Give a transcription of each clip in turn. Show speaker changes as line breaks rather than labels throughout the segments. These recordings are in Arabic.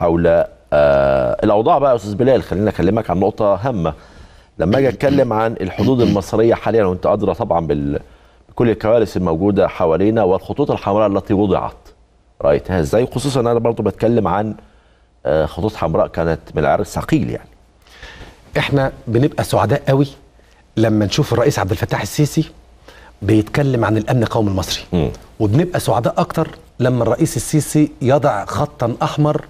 حول آه، الاوضاع بقى يا استاذ بلال خلينا اكلمك عن نقطه هامه لما اجي اتكلم عن الحدود المصريه حاليا وانت ادرى طبعا بكل الكوارث الموجوده حوالينا والخطوط الحمراء التي وضعت رايتها ازاي خصوصا انا برضو بتكلم عن
آه، خطوط حمراء كانت من العرق الثقيل يعني احنا بنبقى سعداء قوي لما نشوف الرئيس عبد الفتاح السيسي بيتكلم عن الامن القومي المصري م. وبنبقى سعداء اكتر لما الرئيس السيسي يضع خطا احمر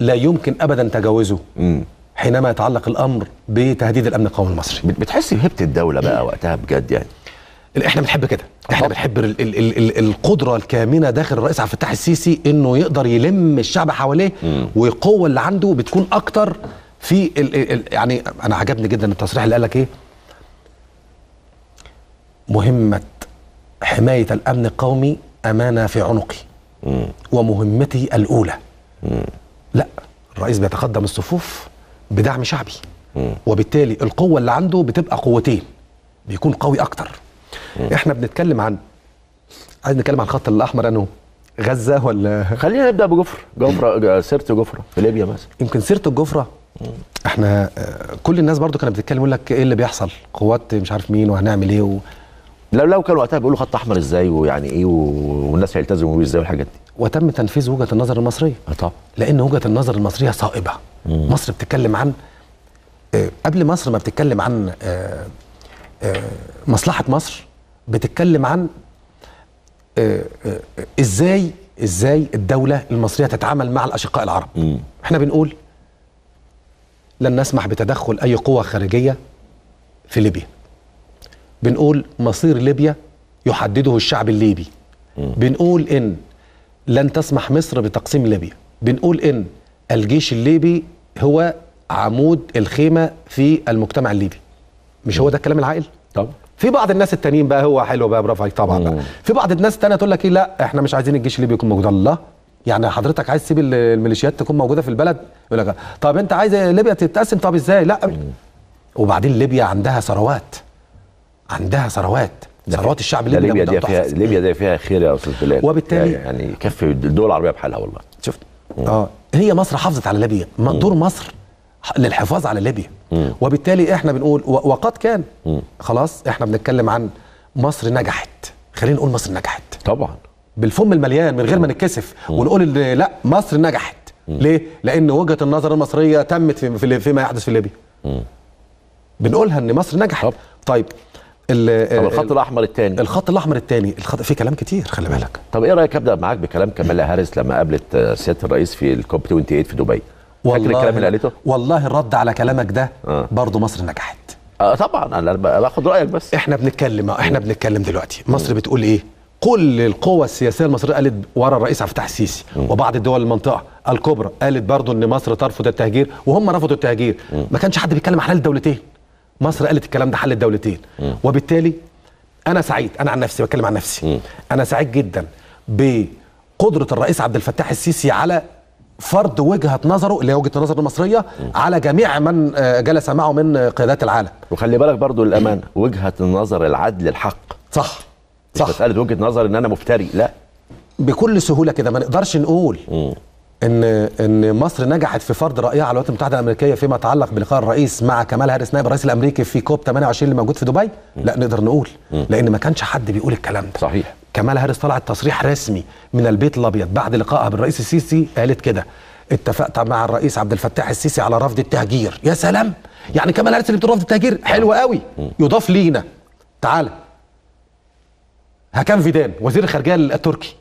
لا يمكن ابدا تجاوزه مم. حينما يتعلق الامر بتهديد الامن القومي المصري بتحس بهيبه الدوله بقى وقتها بجد يعني احنا بنحب كده أه. احنا بنحب ال ال ال ال القدره الكامنه داخل الرئيس عبد الفتاح السيسي انه يقدر يلم الشعب حواليه والقوه اللي عنده بتكون اكتر في ال ال ال يعني انا عجبني جدا التصريح اللي قال لك ايه مهمه حمايه الامن القومي امانه في عنقي مم. ومهمتي الاولى مم. لا الرئيس بيتقدم الصفوف بدعم شعبي وبالتالي القوة اللي عنده بتبقى قوتين بيكون قوي أكتر إحنا بنتكلم عن عايز نتكلم عن الخط الأحمر أنه غزة ولا خلينا نبدأ بجفرة جفرة سيرة جفرة في ليبيا مثلا يمكن سيرة الجفرة احنا آه، كل الناس برضو كانت بتتكلم يقول لك ايه اللي بيحصل قوات مش عارف مين وهنعمل ايه و...
لو لو كان وقتها بيقولوا خط احمر
ازاي ويعني ايه والناس هيلتزموا بيه ازاي والحاجات دي وتم تنفيذ وجهه النظر المصريه آه، طبعا لان وجهه النظر المصريه صائبه مم. مصر بتتكلم عن آه، قبل مصر ما بتتكلم عن آه، مصلحه مصر بتتكلم عن ازاي ازاي الدوله المصريه تتعامل مع الاشقاء العرب مم. احنا بنقول لن نسمح بتدخل اي قوه خارجيه في ليبيا بنقول مصير ليبيا يحدده الشعب الليبي بنقول إن لن تسمح مصر بتقسيم ليبيا بنقول إن الجيش الليبي هو عمود الخيمة في المجتمع الليبي مش هو ده الكلام العاقل؟ طبعا في بعض الناس التانيين بقى هو حلو بقى برافو عليك طبعا بقى. في بعض الناس التانية تقول لك ايه لا احنا مش عايزين الجيش الليبي يكون موجود الله يعني حضرتك عايز تسيب الميليشيات تكون موجوده في البلد يقول لك طب انت عايز ليبيا تتقسم طب ازاي لا وبعدين ليبيا عندها ثروات عندها ثروات ثروات الشعب الليبي ليبيا دي فيها ليبيا
دي فيها خير يا استاذ بلال وبالتالي يعني, يعني كفي الدول العربيه بحالها والله شفت
اه هي مصر حافظت على ليبيا دور مصر للحفاظ على ليبيا وبالتالي احنا بنقول وقد كان خلاص احنا بنتكلم عن مصر نجحت خلينا نقول مصر نجحت طبعا بالفم المليان من غير ما نتكسف ونقول لا مصر نجحت ليه؟ لان وجهه النظر المصريه تمت في فيما يحدث في ليبيا بنقولها ان مصر نجحت طب. طيب الخط الاحمر الثاني الخط الاحمر الثاني الخط في كلام كتير خلي بالك
طب ايه رايك ابدا معاك بكلام كمالا هاريس لما قابلت سياده الرئيس في الكوب
28 في دبي فاكر الكلام اللي قالته والله الرد على كلامك ده آه. برضه مصر نجحت آه طبعا انا باخد رايك بس احنا بنتكلم آه، احنا بنتكلم دلوقتي مصر بتقول ايه كل القوى السياسيه المصريه قالت ورا الرئيس عبد الفتاح السيسي وبعض الدول المنطقه الكبرى قالت برضه ان مصر ترفض التهجير وهم رفضوا التهجير م. ما كانش حد بيتكلم عن الدولتين مصر قالت الكلام ده حل الدولتين وبالتالي انا سعيد انا عن نفسي بتكلم عن نفسي انا سعيد جدا بقدره الرئيس عبد الفتاح السيسي على فرض وجهه نظره اللي هي وجهه النظر المصريه م. على جميع من آه، جلس معه من آه، قيادات العالم وخلي بالك برضو للامانه وجهه النظر العدل الحق صح صح مساله وجهه نظر ان انا مفتري لا بكل سهوله كده ما نقدرش نقول م. ان ان مصر نجحت في فرض رايها على الولايات المتحده الامريكيه فيما يتعلق بلقاء الرئيس مع كمال هاريس نائب الرئيس الامريكي في كوب 28 اللي موجود في دبي لا نقدر نقول لان ما كانش حد بيقول الكلام ده صحيح كمال هاريس طلعت تصريح رسمي من البيت الابيض بعد لقائها بالرئيس السيسي قالت كده اتفقت مع الرئيس عبد الفتاح السيسي على رفض التهجير يا سلام يعني كمال هاريس اللي بتقول رفض التهجير حلو نعم. قوي يضاف لينا تعالى. هكان فيدان وزير الخارجيه التركي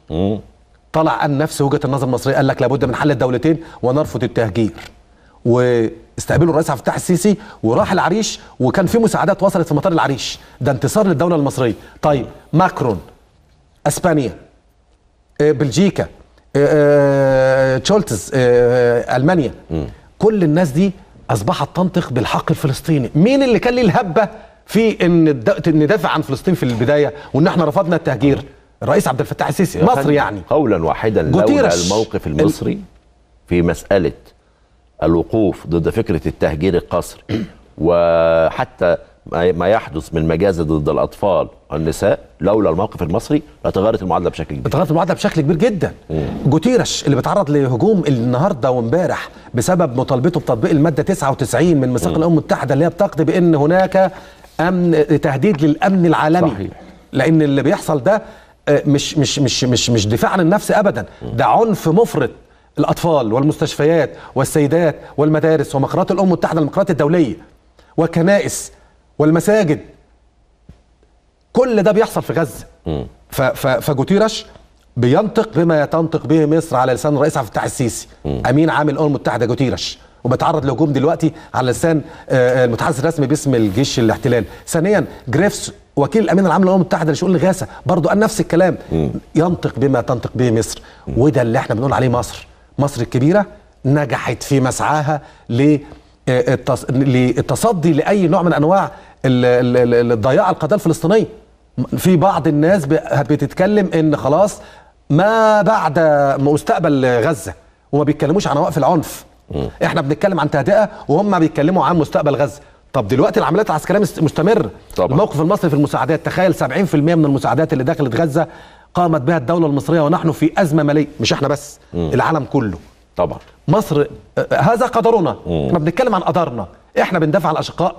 طلع عن نفس وجهه النظر المصريه قال لك لابد من حل الدولتين ونرفض التهجير واستقبله الرئيس عبد الفتاح السيسي وراح العريش وكان في مساعدات وصلت في مطار العريش ده انتصار للدوله المصريه طيب ماكرون اسبانيا آه، بلجيكا آه، آه، تشولتز المانيا كل الناس دي اصبحت تنطق بالحق الفلسطيني مين اللي كان ليه الهبه في ان ندافع عن فلسطين في البدايه وان احنا رفضنا التهجير الرئيس عبد الفتاح السيسي مصر يعني
قولا واحدا لولا الموقف المصري في مساله الوقوف ضد فكره التهجير القسري وحتى ما يحدث من مجازر ضد الاطفال والنساء لولا الموقف المصري
لتغيرت المعادله بشكل كبير تغيرت المعادله بشكل كبير جدا جوتيرش اللي بيتعرض لهجوم النهارده وامبارح بسبب مطالبته بتطبيق الماده 99 من ميثاق الامم المتحده اللي هي بتقضي بان هناك امن تهديد للامن العالمي صحيح. لان اللي بيحصل ده آه، مش مش مش مش مش دفاع عن النفس ابدا ده عنف مفرط الاطفال والمستشفيات والسيدات والمدارس ومقرات الامم المتحده المقرات الدوليه وكنائس والمساجد كل ده بيحصل في غزه فجوتيرش بينطق بما تنطق به مصر على لسان الرئيس عبد الفتاح السيسي امين عام الامم المتحده جوتيرش وبيتعرض لهجوم دلوقتي على لسان آه، المتحدث الرسمي باسم الجيش الاحتلال ثانيا جريفس وكيل الامين العام للامم المتحده لشؤون شؤون الغاثه برضه قال نفس الكلام م. ينطق بما تنطق به مصر م. وده اللي احنا بنقول عليه مصر مصر الكبيره نجحت في مسعاها للتصدي آه، لاي نوع من انواع الضياع القضيه الفلسطينيه في بعض الناس بتتكلم ان خلاص ما بعد مستقبل غزه وما بيتكلموش عن وقف العنف م. احنا بنتكلم عن تهدئه وهم بيتكلموا عن مستقبل غزه طب دلوقتي العمليات العسكريه مستمره طبعا. الموقف المصري في المساعدات تخيل 70% من المساعدات اللي دخلت غزه قامت بها الدوله المصريه ونحن في ازمه ماليه مش احنا بس م. العالم كله طبعا مصر آه، آه، هذا قدرنا احنا بنتكلم عن قدرنا احنا بندافع عن الاشقاء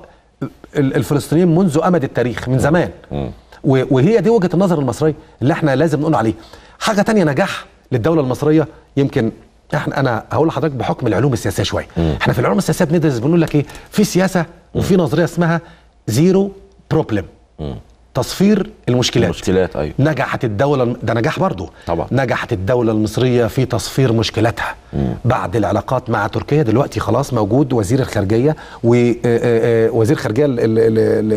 الفلسطينيين منذ امد التاريخ من زمان م. وهي دي وجهه النظر المصريه اللي احنا لازم نقول عليه حاجه تانية نجاح للدوله المصريه يمكن احنا يعني انا هقول لحضرتك بحكم العلوم السياسيه شويه احنا في العلوم السياسيه بندرس بنقول لك ايه في سياسه وفي نظريه اسمها زيرو بروبلم تصفير المشكلات المشكلات أيوة. نجحت الدولة ده نجاح برضه طبعا نجحت الدولة المصرية في تصفير مشكلاتها مم. بعد العلاقات مع تركيا دلوقتي خلاص موجود وزير الخارجية ووزير آه، آه، آه، الخارجية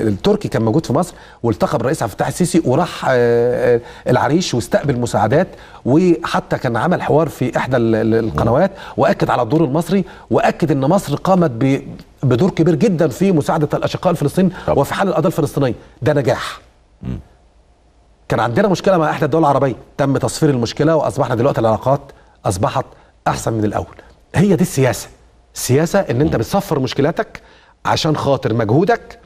التركي كان موجود في مصر والتقى بالرئيس عبد الفتاح السيسي وراح العريش واستقبل مساعدات وحتى كان عمل حوار في إحدى القنوات وأكد على الدور المصري وأكد إن مصر قامت ب بدور كبير جدا في مساعده الاشقاء الفلسطينيين وفي حل القضيه الفلسطينيه ده نجاح م. كان عندنا مشكله مع احدى الدول العربيه تم تصفير المشكله واصبحنا دلوقتي العلاقات اصبحت احسن من الاول هي دي السياسه السياسه ان انت بتصفر مشكلاتك عشان خاطر مجهودك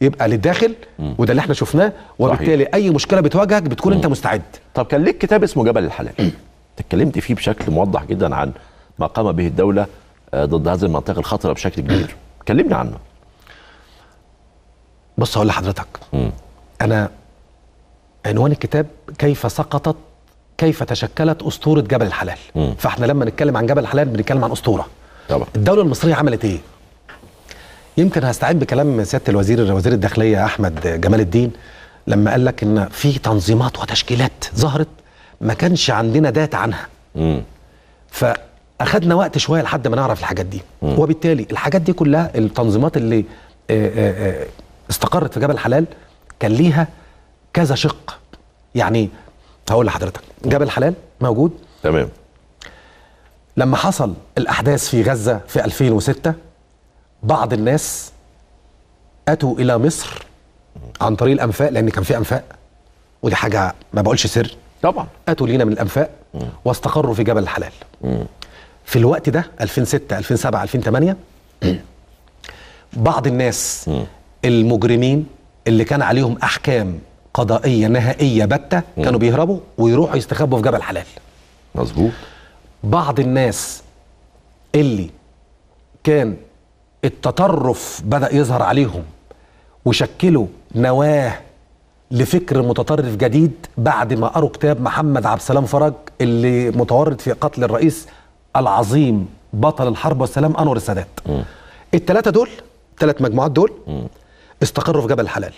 يبقى للداخل وده اللي احنا شفناه وبالتالي اي مشكله بتواجهك بتكون مم. انت مستعد
طب كان ليك كتاب اسمه جبل الحلال اتكلمت فيه بشكل موضح جدا عن ما قام به الدوله آه، ضد هذه المنطقه الخطره بشكل كبير كلمني عنه
بص هقول لحضرتك م. انا عنوان الكتاب كيف سقطت كيف تشكلت اسطوره جبل الحلال م. فاحنا لما نتكلم عن جبل الحلال بنتكلم عن اسطوره طبعا الدوله المصريه عملت ايه يمكن هستعد بكلام سياده الوزير وزير الداخليه احمد جمال الدين لما قال لك ان في تنظيمات وتشكيلات ظهرت ما كانش عندنا داتا عنها م. ف اخذنا وقت شويه لحد ما نعرف الحاجات دي مم. وبالتالي الحاجات دي كلها التنظيمات اللي آه، آه، آه، استقرت في جبل حلال كان ليها كذا شق يعني هقول لحضرتك جبل حلال موجود تمام لما حصل الاحداث في غزه في 2006 بعض الناس اتوا الى مصر عن طريق الانفاق لان كان في انفاق ودي حاجه ما بقولش سر طبعا اتوا لينا من الانفاق واستقروا في جبل الحلال في الوقت ده 2006 2007 2008 بعض الناس المجرمين اللي كان عليهم احكام قضائيه نهائيه بته كانوا بيهربوا ويروحوا يستخبوا في جبل حلال مظبوط بعض الناس اللي كان التطرف بدا يظهر عليهم وشكلوا نواه لفكر متطرف جديد بعد ما قروا كتاب محمد عبد السلام فرج اللي متورط في قتل الرئيس العظيم بطل الحرب والسلام انور السادات الثلاثه دول ثلاث مجموعات دول استقروا في جبل الحلال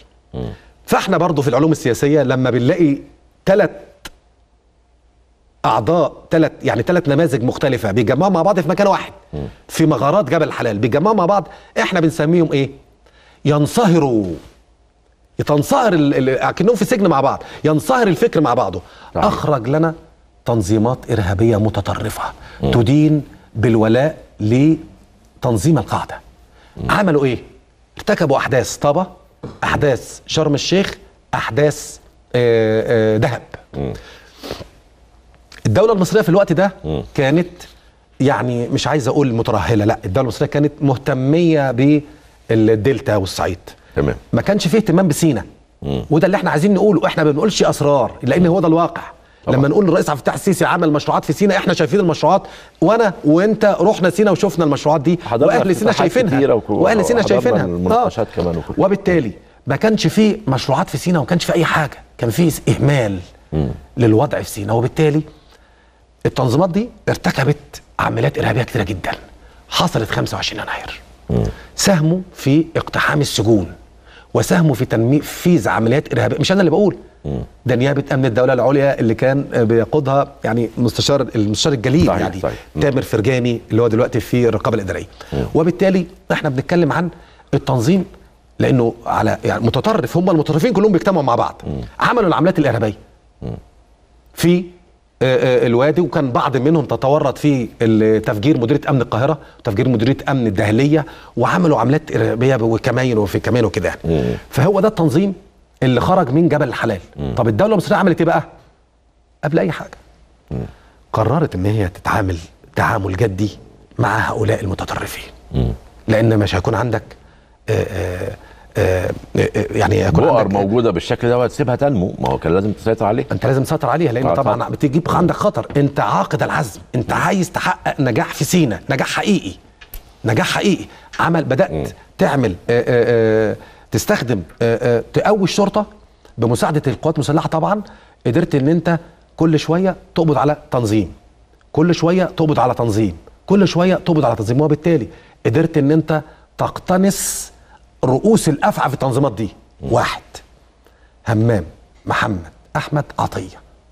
فاحنا برضو في العلوم السياسيه لما بنلاقي ثلاث اعضاء ثلاث يعني ثلاث نماذج مختلفه بيتجمعوا مع بعض في مكان واحد في مغارات جبل الحلال بيتجمعوا مع بعض احنا بنسميهم ايه ينصهروا تنصهر اكنهم في سجن مع بعض ينصهر الفكر مع بعضه رحمة. نعم. اخرج لنا تنظيمات إرهابية متطرفة م. تدين بالولاء لتنظيم القاعدة م. عملوا إيه؟ ارتكبوا أحداث طابة أحداث شرم الشيخ أحداث آه، آه، دهب الدولة المصرية في الوقت ده كانت يعني مش عايز أقول مترهلة لا الدولة المصرية كانت مهتمية بالدلتا والصعيد تمام ما كانش فيه اهتمام بسينا وده اللي احنا عايزين نقوله احنا ما بنقولش اسرار لان هو ده الواقع طبعا. لما نقول الرئيس عبد الفتاح السيسي عمل مشروعات في سينا احنا شايفين المشروعات وانا وانت رحنا سينا وشفنا المشروعات دي واهل سينا شايفينها واهل سينا شايفينها آه. كمان وكل. وبالتالي ما كانش في مشروعات في سينا وما كانش في اي حاجه كان في اهمال مم. للوضع في سينا وبالتالي التنظيمات دي ارتكبت عمليات ارهابيه كثيره جدا حصلت 25 يناير ساهموا في اقتحام السجون وساهموا في تنفيذ عمليات ارهابيه مش انا اللي بقول ده نيابه امن الدوله العليا اللي كان بيقودها يعني مستشار المستشار الجليل صحيح يعني صحيح. تامر فرجاني اللي هو دلوقتي في الرقابه الاداريه مم. وبالتالي احنا بنتكلم عن التنظيم لانه على يعني متطرف هم المتطرفين كلهم بيجتمعوا مع بعض مم. عملوا العمليات الارهابيه في آه، آه، الوادي وكان بعض منهم تتورط في تفجير مديريه امن القاهره تفجير مديريه امن الدهليه وعملوا عمليات ارهابيه وكماين وفي كماين وكده فهو ده التنظيم اللي خرج من جبل الحلال مم. طب الدوله المصريه عملت ايه بقى قبل اي حاجه مم. قررت ان هي تتعامل تعامل جدي مع هؤلاء المتطرفين مم. لان مش هيكون عندك آآ آه، آآ آه،
آه، يعني يكون بؤر موجوده بالشكل ده وتسيبها تنمو ما هو كان لازم تسيطر عليها انت لازم تسيطر عليها لان آه، طبعا,
بتجيب عندك خطر انت عاقد العزم انت عايز تحقق نجاح في سينا نجاح حقيقي نجاح حقيقي عمل بدات م. تعمل آآ آآ تستخدم تقوي الشرطه بمساعده القوات المسلحه طبعا قدرت ان انت كل شويه تقبض على تنظيم كل شويه تقبض على تنظيم كل شويه تقبض على تنظيم وبالتالي قدرت ان انت تقتنص رؤوس الافعى في التنظيمات دي واحد همام محمد احمد عطيه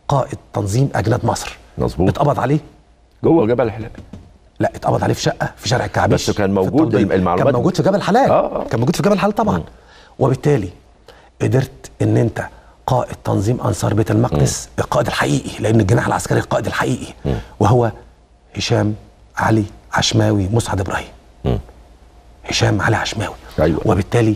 قائد تنظيم اجناد مصر مظبوط اتقبض عليه جوه جبل حلاق لا اتقبض عليه في شقه
في شارع الكعبيش بس كان موجود المعلومات كان موجود في جبل
حلاق آه. كان موجود في جبل حلاق طبعا م. وبالتالي قدرت ان انت قائد تنظيم انصار بيت المقدس م. القائد الحقيقي لان الجناح العسكري القائد الحقيقي م. وهو هشام علي عشماوي مسعد ابراهيم م. هشام علي عشماوي أيوة. وبالتالي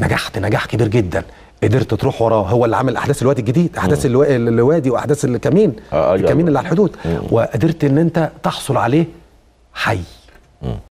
نجحت نجاح كبير جدا قدرت تروح وراه هو اللي عامل احداث الوادي الجديد احداث الو... الوادي واحداث الكمين آه أيوة، الكمين اللي على الحدود مم. أيوة. وقدرت ان انت تحصل عليه حي مم.